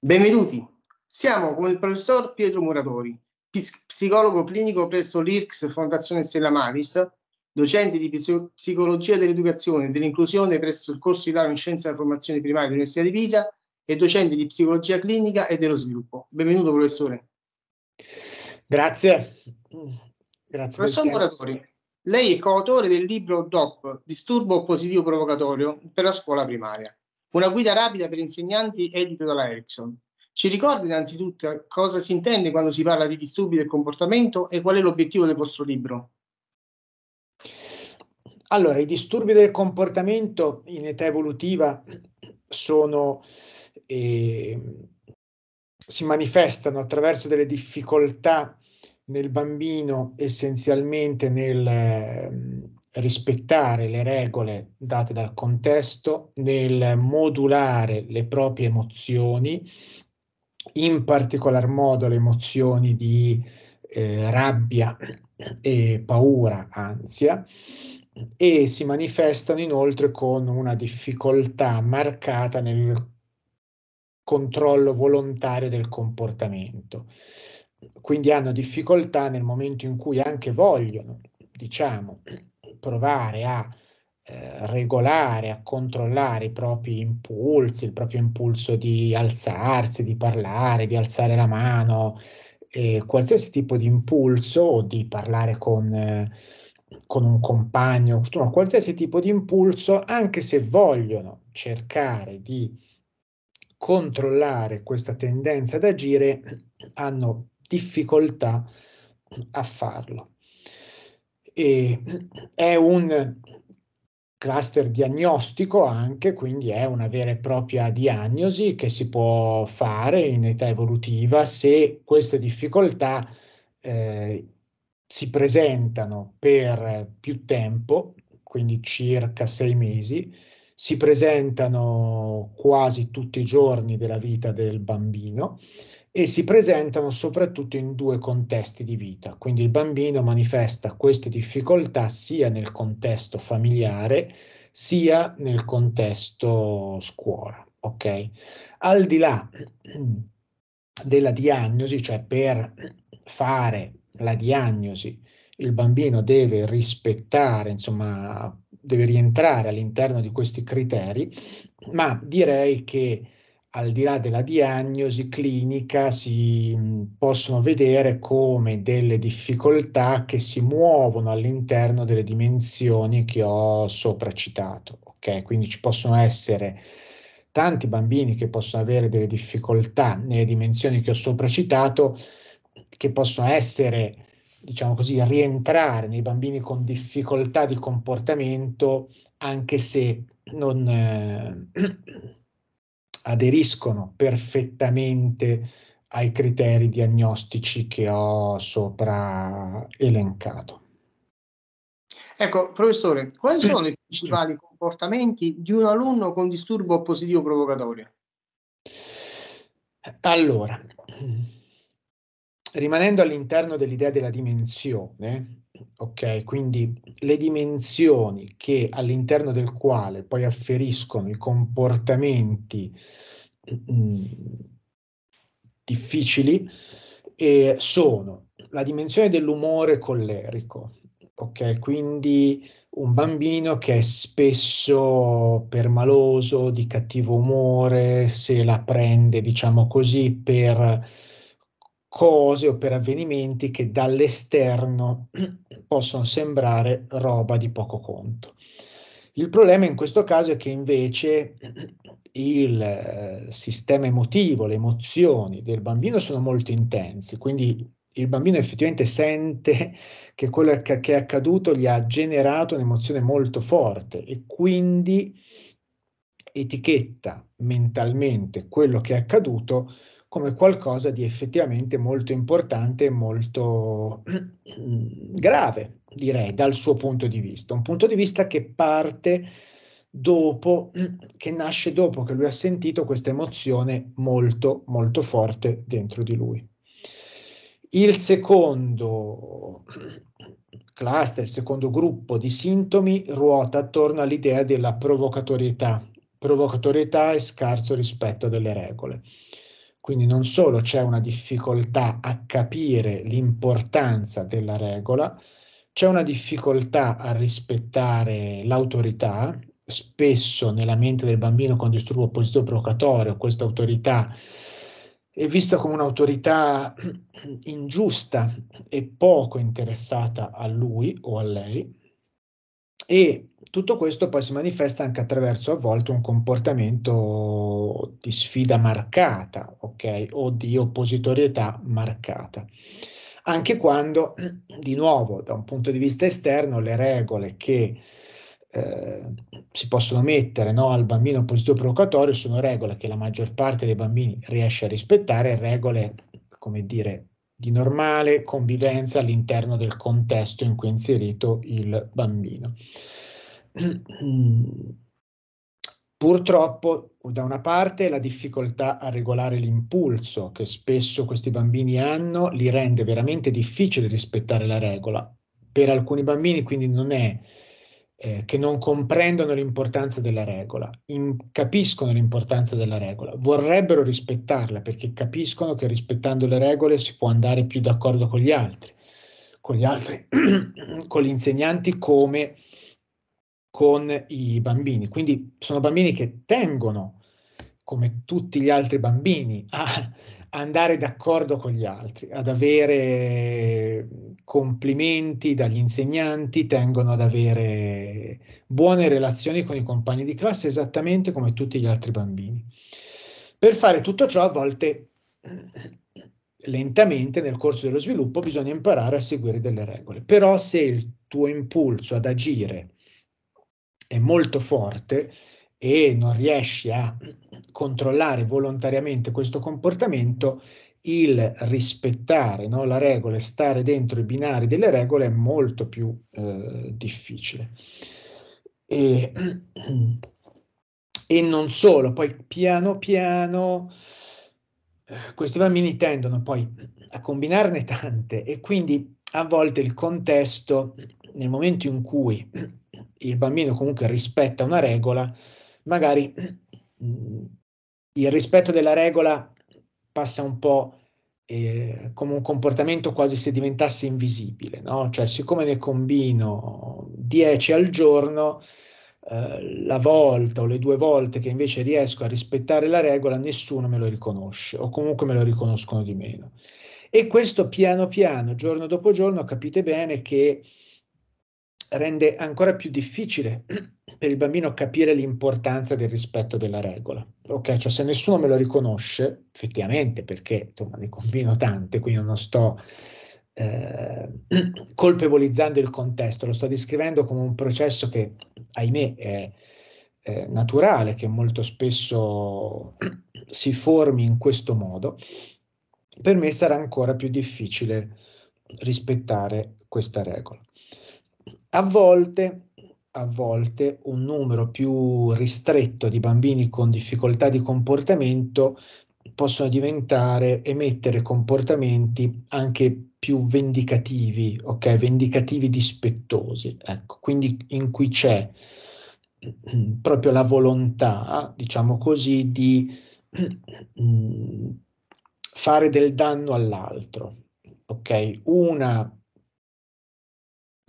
Benvenuti, siamo con il professor Pietro Muratori, psicologo clinico presso l'IRCS Fondazione Stella Maris, docente di psicologia dell'educazione e dell'inclusione presso il corso di laurea in scienza della formazione primaria dell'Università di Pisa e docente di psicologia clinica e dello sviluppo. Benvenuto professore. Grazie. Grazie professor Muratori, lei è coautore del libro DOP, Disturbo Positivo Provocatorio per la scuola primaria una guida rapida per insegnanti edito dalla Ericsson. Ci ricorda innanzitutto cosa si intende quando si parla di disturbi del comportamento e qual è l'obiettivo del vostro libro? Allora, i disturbi del comportamento in età evolutiva sono, eh, si manifestano attraverso delle difficoltà nel bambino essenzialmente nel, ehm, rispettare le regole date dal contesto, nel modulare le proprie emozioni, in particolar modo le emozioni di eh, rabbia e paura, ansia, e si manifestano inoltre con una difficoltà marcata nel controllo volontario del comportamento. Quindi hanno difficoltà nel momento in cui anche vogliono, diciamo, provare a eh, regolare, a controllare i propri impulsi, il proprio impulso di alzarsi, di parlare, di alzare la mano, eh, qualsiasi tipo di impulso o di parlare con, eh, con un compagno, no, qualsiasi tipo di impulso, anche se vogliono cercare di controllare questa tendenza ad agire, hanno difficoltà a farlo. E è un cluster diagnostico anche, quindi è una vera e propria diagnosi che si può fare in età evolutiva se queste difficoltà eh, si presentano per più tempo, quindi circa sei mesi, si presentano quasi tutti i giorni della vita del bambino e si presentano soprattutto in due contesti di vita. Quindi il bambino manifesta queste difficoltà sia nel contesto familiare sia nel contesto scuola. Okay? Al di là della diagnosi, cioè per fare la diagnosi, il bambino deve rispettare, insomma, deve rientrare all'interno di questi criteri, ma direi che al di là della diagnosi clinica si possono vedere come delle difficoltà che si muovono all'interno delle dimensioni che ho sopracitato. Okay? Quindi ci possono essere tanti bambini che possono avere delle difficoltà nelle dimensioni che ho sopracitato, che possono essere, diciamo così, rientrare nei bambini con difficoltà di comportamento, anche se non... Eh, aderiscono perfettamente ai criteri diagnostici che ho sopra elencato. Ecco, professore, quali sono i principali comportamenti di un alunno con disturbo oppositivo provocatorio? Allora, rimanendo all'interno dell'idea della dimensione, ok? Quindi le dimensioni che all'interno del quale poi afferiscono i comportamenti mh, mm, difficili eh, sono la dimensione dell'umore collerico, ok? Quindi un bambino che è spesso permaloso, di cattivo umore, se la prende, diciamo così, per cose o per avvenimenti che dall'esterno possono sembrare roba di poco conto. Il problema in questo caso è che invece il eh, sistema emotivo, le emozioni del bambino sono molto intense, quindi il bambino effettivamente sente che quello che è accaduto gli ha generato un'emozione molto forte e quindi etichetta mentalmente quello che è accaduto come qualcosa di effettivamente molto importante e molto mm, grave, direi, dal suo punto di vista. Un punto di vista che parte dopo, mm, che nasce dopo che lui ha sentito questa emozione molto, molto forte dentro di lui. Il secondo mm, cluster, il secondo gruppo di sintomi ruota attorno all'idea della provocatorietà, provocatorietà e scarso rispetto delle regole. Quindi non solo c'è una difficoltà a capire l'importanza della regola, c'è una difficoltà a rispettare l'autorità, spesso nella mente del bambino con disturbo opposito provocatorio, questa autorità è vista come un'autorità ingiusta e poco interessata a lui o a lei, e tutto questo poi si manifesta anche attraverso a volte un comportamento di sfida marcata, ok, o di oppositorietà marcata. Anche quando, di nuovo, da un punto di vista esterno, le regole che eh, si possono mettere no, al bambino positivo provocatorio sono regole che la maggior parte dei bambini riesce a rispettare, regole, come dire, di normale convivenza all'interno del contesto in cui è inserito il bambino. Purtroppo, da una parte, la difficoltà a regolare l'impulso che spesso questi bambini hanno li rende veramente difficile rispettare la regola. Per alcuni bambini, quindi, non è eh, che non comprendono l'importanza della regola, in, capiscono l'importanza della regola, vorrebbero rispettarla perché capiscono che rispettando le regole si può andare più d'accordo con gli altri, con gli altri, con gli insegnanti come con i bambini. Quindi sono bambini che tengono, come tutti gli altri bambini, a andare d'accordo con gli altri, ad avere complimenti dagli insegnanti, tengono ad avere buone relazioni con i compagni di classe, esattamente come tutti gli altri bambini. Per fare tutto ciò, a volte lentamente nel corso dello sviluppo bisogna imparare a seguire delle regole, però se il tuo impulso ad agire è molto forte e non riesci a controllare volontariamente questo comportamento, il rispettare no, la regola e stare dentro i binari delle regole è molto più eh, difficile. E, e non solo, poi piano piano eh, questi bambini tendono poi a combinarne tante e quindi a volte il contesto, nel momento in cui il bambino comunque rispetta una regola, magari il rispetto della regola passa un po' eh, come un comportamento quasi se diventasse invisibile, no? Cioè, siccome ne combino 10 al giorno, eh, la volta o le due volte che invece riesco a rispettare la regola, nessuno me lo riconosce o comunque me lo riconoscono di meno. E questo piano piano, giorno dopo giorno, capite bene che rende ancora più difficile per il bambino capire l'importanza del rispetto della regola. Ok, cioè se nessuno me lo riconosce, effettivamente, perché insomma, ne combino tante, quindi non sto eh, colpevolizzando il contesto, lo sto descrivendo come un processo che, ahimè, è, è naturale, che molto spesso si formi in questo modo, per me sarà ancora più difficile rispettare questa regola. A volte, a volte un numero più ristretto di bambini con difficoltà di comportamento possono diventare, emettere comportamenti anche più vendicativi, ok? Vendicativi dispettosi, ecco, quindi in cui c'è proprio la volontà, diciamo così, di mm, fare del danno all'altro, ok? Una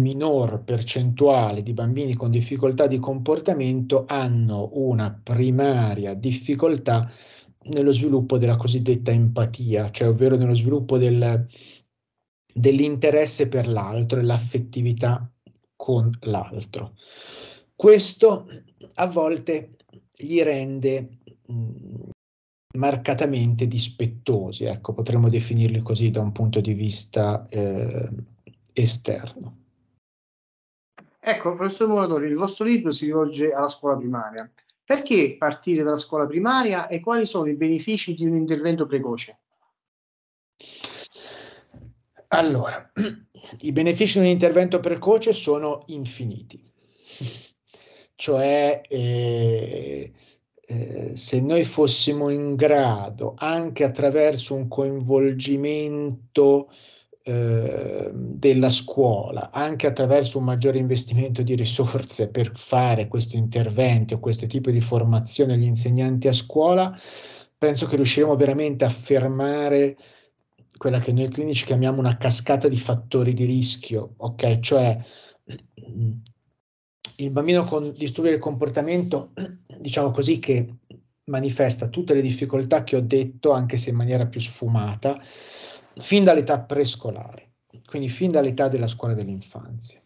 minor percentuale di bambini con difficoltà di comportamento hanno una primaria difficoltà nello sviluppo della cosiddetta empatia, cioè ovvero nello sviluppo del, dell'interesse per l'altro e l'affettività con l'altro. Questo a volte gli rende mm, marcatamente dispettosi, ecco, potremmo definirli così da un punto di vista eh, esterno. Ecco, professor Moradori, il vostro libro si rivolge alla scuola primaria. Perché partire dalla scuola primaria e quali sono i benefici di un intervento precoce? Allora, i benefici di un intervento precoce sono infiniti. Cioè, eh, eh, se noi fossimo in grado, anche attraverso un coinvolgimento Ehm, della scuola, anche attraverso un maggiore investimento di risorse per fare questi interventi o questo tipo di formazione agli insegnanti a scuola, penso che riusciremo veramente a fermare quella che noi clinici chiamiamo una cascata di fattori di rischio, ok? Cioè il bambino con disturbi del comportamento, diciamo così, che manifesta tutte le difficoltà che ho detto, anche se in maniera più sfumata, fin dall'età prescolare, quindi fin dall'età della scuola dell'infanzia.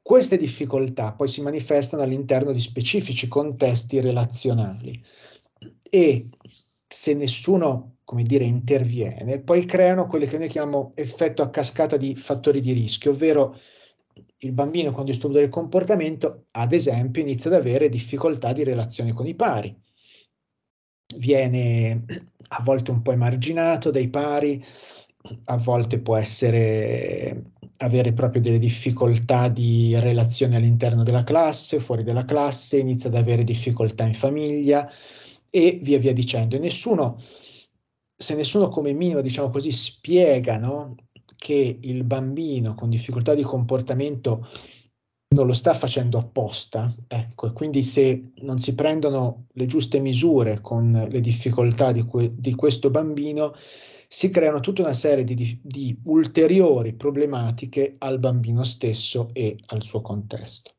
Queste difficoltà poi si manifestano all'interno di specifici contesti relazionali e se nessuno, come dire, interviene, poi creano quello che noi chiamiamo effetto a cascata di fattori di rischio, ovvero il bambino con disturbo del comportamento, ad esempio, inizia ad avere difficoltà di relazione con i pari viene a volte un po' emarginato dai pari, a volte può essere avere proprio delle difficoltà di relazione all'interno della classe, fuori dalla classe, inizia ad avere difficoltà in famiglia e via via dicendo. E nessuno, se nessuno come minimo, diciamo così, spiega no, che il bambino con difficoltà di comportamento non lo sta facendo apposta, ecco, e quindi se non si prendono le giuste misure con le difficoltà di, que- di questo bambino, si creano tutta una serie di, di, ulteriori problematiche al bambino stesso e al suo contesto.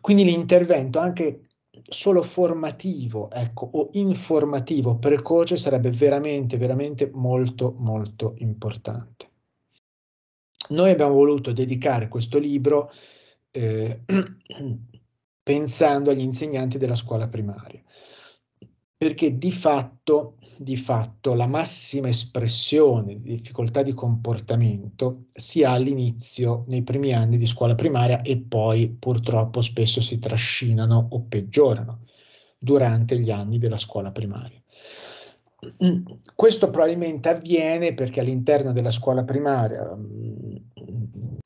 Quindi l'intervento anche solo formativo, ecco, o informativo precoce sarebbe veramente, veramente molto, molto importante. Noi abbiamo voluto dedicare questo libro eh, pensando agli insegnanti della scuola primaria, perché di fatto, di fatto la massima espressione di difficoltà di comportamento si ha all'inizio, nei primi anni di scuola primaria e poi purtroppo spesso si trascinano o peggiorano durante gli anni della scuola primaria. Questo probabilmente avviene perché all'interno della scuola primaria mm,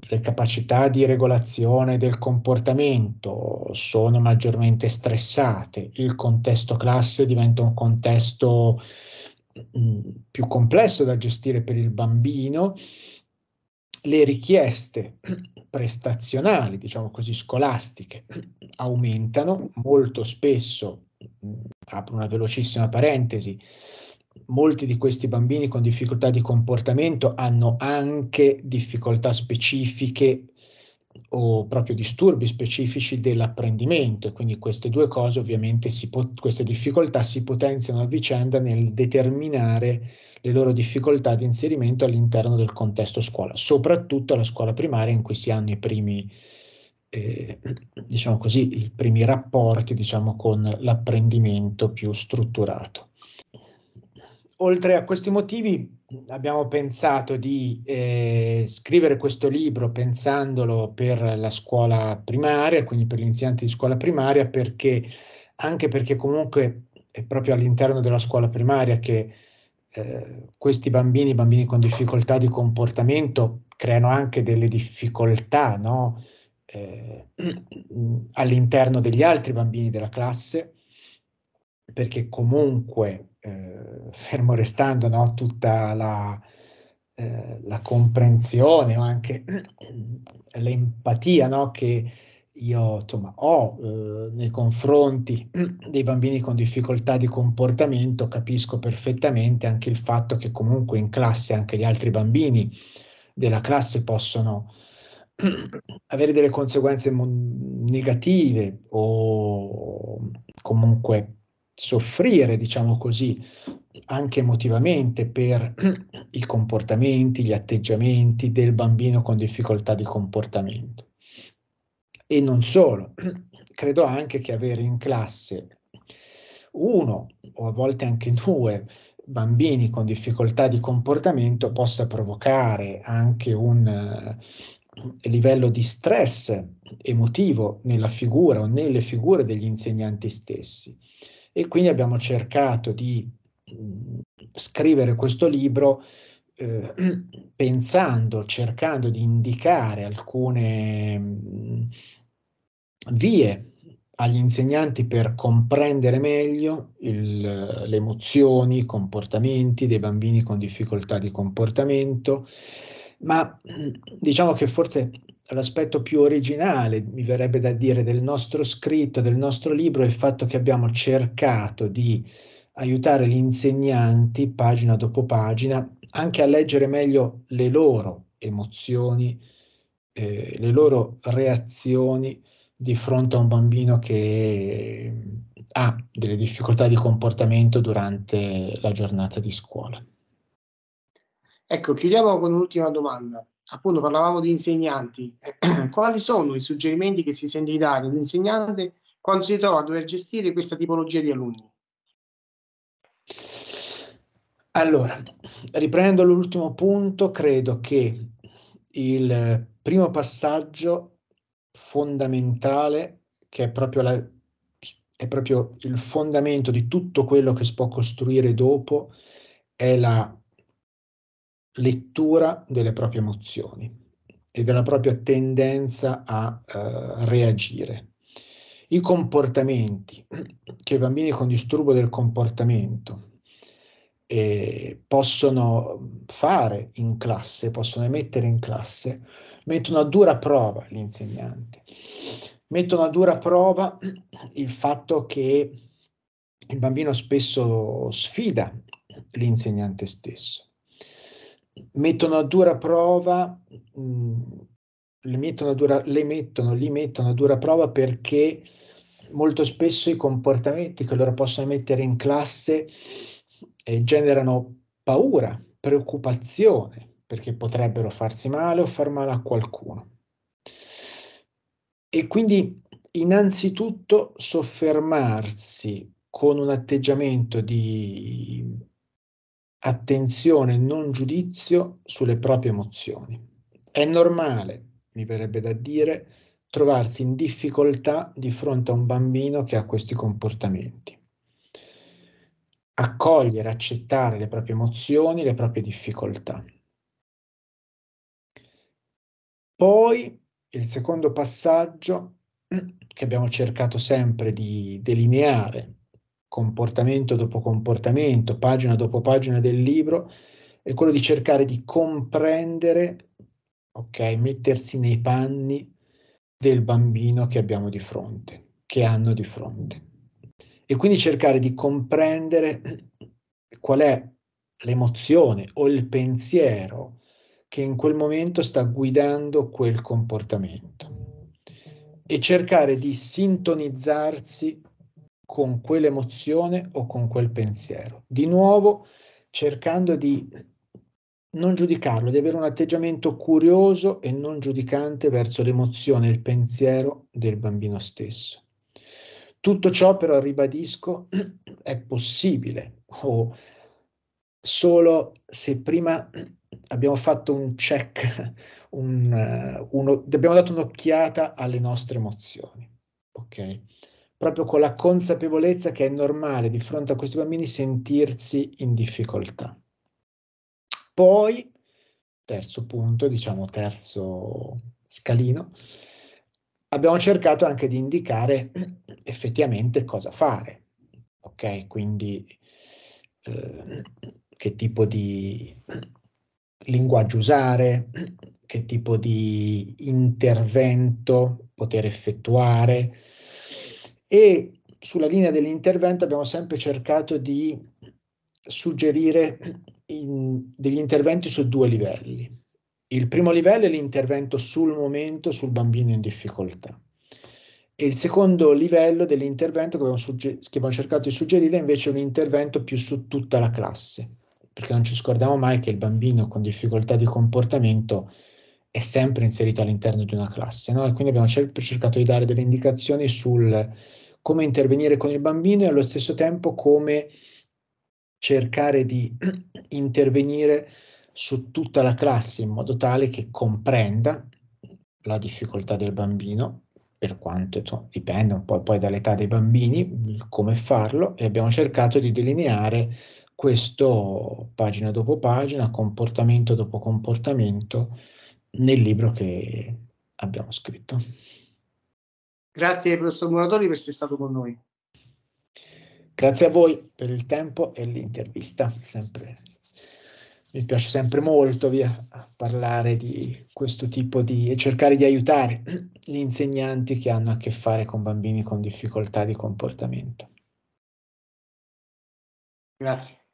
le capacità di regolazione del comportamento sono maggiormente stressate, il contesto classe diventa un contesto mm, più complesso da gestire per il bambino, le richieste prestazionali, diciamo così, scolastiche aumentano molto spesso, mm, apro una velocissima parentesi, molti di questi bambini con difficoltà di comportamento hanno anche difficoltà specifiche o proprio disturbi specifici dell'apprendimento e quindi queste due cose ovviamente si po- queste difficoltà si potenziano a vicenda nel determinare le loro difficoltà di inserimento all'interno del contesto scuola, soprattutto alla scuola primaria in cui si hanno i primi eh, diciamo così, i primi rapporti diciamo, con l'apprendimento più strutturato oltre a questi motivi abbiamo pensato di eh, scrivere questo libro pensandolo per la scuola primaria, quindi per gli insegnanti di scuola primaria, perché, anche perché comunque è proprio all'interno della scuola primaria che eh, questi bambini, bambini con difficoltà di comportamento, creano anche delle difficoltà no? eh, all'interno degli altri bambini della classe, perché comunque eh, fermo restando no, tutta la, eh, la, comprensione o anche l'empatia no, che io insomma, ho eh, nei confronti dei bambini con difficoltà di comportamento, capisco perfettamente anche il fatto che comunque in classe anche gli altri bambini della classe possono avere delle conseguenze negative o comunque soffrire, diciamo così, anche emotivamente per i comportamenti, gli atteggiamenti del bambino con difficoltà di comportamento. E non solo, credo anche che avere in classe uno o a volte anche due bambini con difficoltà di comportamento possa provocare anche un eh, livello di stress emotivo nella figura o nelle figure degli insegnanti stessi e quindi abbiamo cercato di scrivere questo libro eh, pensando, cercando di indicare alcune vie agli insegnanti per comprendere meglio il, le emozioni, i comportamenti dei bambini con difficoltà di comportamento, ma diciamo che forse l'aspetto più originale, mi verrebbe da dire, del nostro scritto, del nostro libro, è il fatto che abbiamo cercato di aiutare gli insegnanti, pagina dopo pagina, anche a leggere meglio le loro emozioni, eh, le loro reazioni di fronte a un bambino che mm, ha delle difficoltà di comportamento durante la giornata di scuola. Ecco, chiudiamo con un'ultima domanda appunto parlavamo di insegnanti, quali sono i suggerimenti che si sente dare all'insegnante quando si trova a dover gestire questa tipologia di alunni? Allora, riprendo l'ultimo punto, credo che il primo passaggio fondamentale, che è proprio, la, è proprio il fondamento di tutto quello che si può costruire dopo, è la lettura delle proprie emozioni e della propria tendenza a eh, reagire. I comportamenti che i bambini con disturbo del comportamento eh, possono fare in classe, possono emettere in classe, mettono a dura prova l'insegnante, mettono a dura prova il fatto che il bambino spesso sfida l'insegnante stesso mettono a dura prova, mh, le, mettono a dura, le mettono, li mettono a dura prova perché molto spesso i comportamenti che loro possono mettere in classe eh, generano paura, preoccupazione, perché potrebbero farsi male o far male a qualcuno. E quindi innanzitutto soffermarsi con un atteggiamento di attenzione, e non giudizio sulle proprie emozioni. È normale, mi verrebbe da dire, trovarsi in difficoltà di fronte a un bambino che ha questi comportamenti. Accogliere, accettare le proprie emozioni, le proprie difficoltà. Poi il secondo passaggio mm, che abbiamo cercato sempre di delineare comportamento dopo comportamento, pagina dopo pagina del libro, è quello di cercare di comprendere, ok, mettersi nei panni del bambino che abbiamo di fronte, che hanno di fronte. E quindi cercare di comprendere qual è l'emozione o il pensiero che in quel momento sta guidando quel comportamento e cercare di sintonizzarsi con quell'emozione o con quel pensiero. Di nuovo, cercando di non giudicarlo, di avere un atteggiamento curioso e non giudicante verso l'emozione, il pensiero del bambino stesso. Tutto ciò però, ribadisco, è possibile o solo se prima abbiamo fatto un check, un, eh, uno, abbiamo dato un'occhiata alle nostre emozioni. Okay? proprio con la consapevolezza che è normale di fronte a questi bambini sentirsi in difficoltà. Poi, terzo punto, diciamo terzo scalino, abbiamo cercato anche di indicare effettivamente cosa fare, ok? Quindi eh, che tipo di linguaggio usare, che tipo di intervento poter effettuare, e sulla linea dell'intervento abbiamo sempre cercato di suggerire in, degli interventi su due livelli. Il primo livello è l'intervento sul momento sul bambino in difficoltà e il secondo livello dell'intervento che abbiamo, sugge- che abbiamo cercato di suggerire è invece un intervento più su tutta la classe, perché non ci scordiamo mai che il bambino con difficoltà di comportamento è sempre inserito all'interno di una classe, no? E quindi abbiamo cercato di dare delle indicazioni sul come intervenire con il bambino e allo stesso tempo come cercare di intervenire su tutta la classe in modo tale che comprenda la difficoltà del bambino, per quanto so, dipende un po' poi dall'età dei bambini, come farlo, e abbiamo cercato di delineare questo pagina dopo pagina, comportamento dopo comportamento, nel libro che abbiamo scritto. Grazie professor Muratori per essere stato con noi. Grazie a voi per il tempo e l'intervista. Sempre. Mi piace sempre molto via, parlare di questo tipo di e cercare di aiutare gli insegnanti che hanno a che fare con bambini con difficoltà di comportamento. Grazie.